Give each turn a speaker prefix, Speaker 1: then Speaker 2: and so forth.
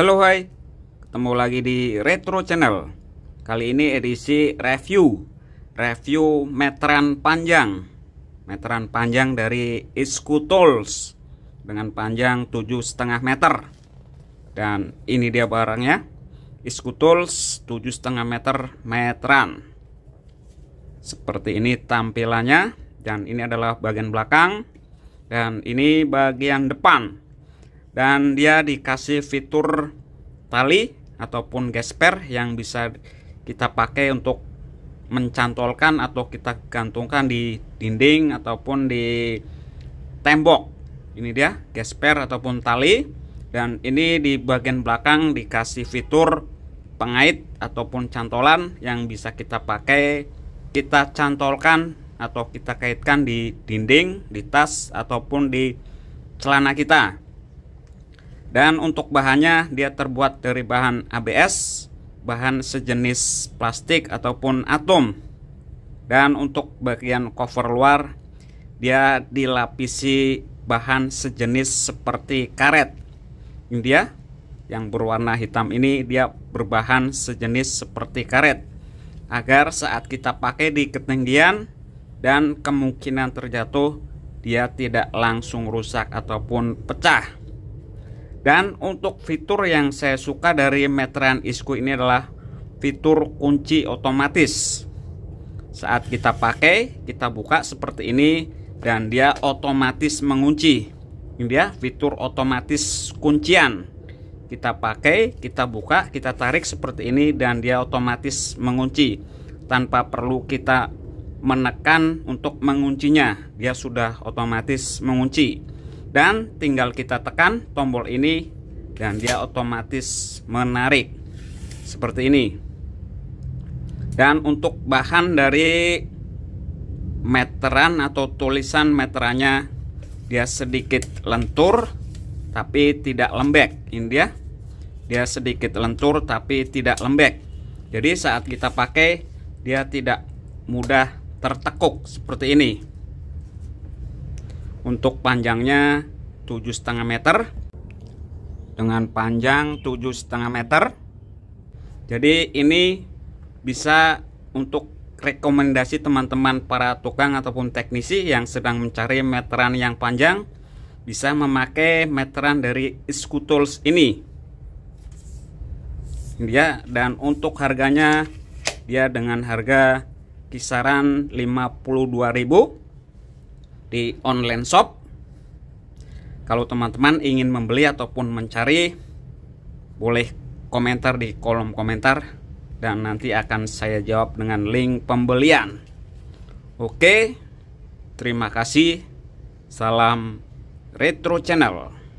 Speaker 1: Halo hai, ketemu lagi di Retro Channel Kali ini edisi review Review meteran panjang Meteran panjang dari Isku Tools Dengan panjang 7,5 meter Dan ini dia barangnya Isku Tools 7,5 meter meteran Seperti ini tampilannya Dan ini adalah bagian belakang Dan ini bagian depan dan dia dikasih fitur tali ataupun gesper yang bisa kita pakai untuk mencantolkan atau kita gantungkan di dinding ataupun di tembok ini dia gesper ataupun tali dan ini di bagian belakang dikasih fitur pengait ataupun cantolan yang bisa kita pakai kita cantolkan atau kita kaitkan di dinding, di tas ataupun di celana kita dan untuk bahannya dia terbuat dari bahan ABS, bahan sejenis plastik ataupun atom. Dan untuk bagian cover luar dia dilapisi bahan sejenis seperti karet. Ini dia yang berwarna hitam ini dia berbahan sejenis seperti karet agar saat kita pakai di ketinggian dan kemungkinan terjatuh dia tidak langsung rusak ataupun pecah. Dan untuk fitur yang saya suka dari meteran Isku ini adalah fitur kunci otomatis. Saat kita pakai, kita buka seperti ini dan dia otomatis mengunci. Ini dia fitur otomatis kuncian. Kita pakai, kita buka, kita tarik seperti ini dan dia otomatis mengunci tanpa perlu kita menekan untuk menguncinya. Dia sudah otomatis mengunci dan tinggal kita tekan tombol ini dan dia otomatis menarik seperti ini dan untuk bahan dari meteran atau tulisan meterannya dia sedikit lentur tapi tidak lembek ini dia dia sedikit lentur tapi tidak lembek jadi saat kita pakai dia tidak mudah tertekuk seperti ini untuk panjangnya 7,5 meter dengan panjang 7,5 meter jadi ini bisa untuk rekomendasi teman-teman para tukang ataupun teknisi yang sedang mencari meteran yang panjang bisa memakai meteran dari Iskutools ini dia dan untuk harganya dia dengan harga kisaran 52.000 di online shop kalau teman-teman ingin membeli ataupun mencari boleh komentar di kolom komentar dan nanti akan saya jawab dengan link pembelian oke terima kasih salam retro channel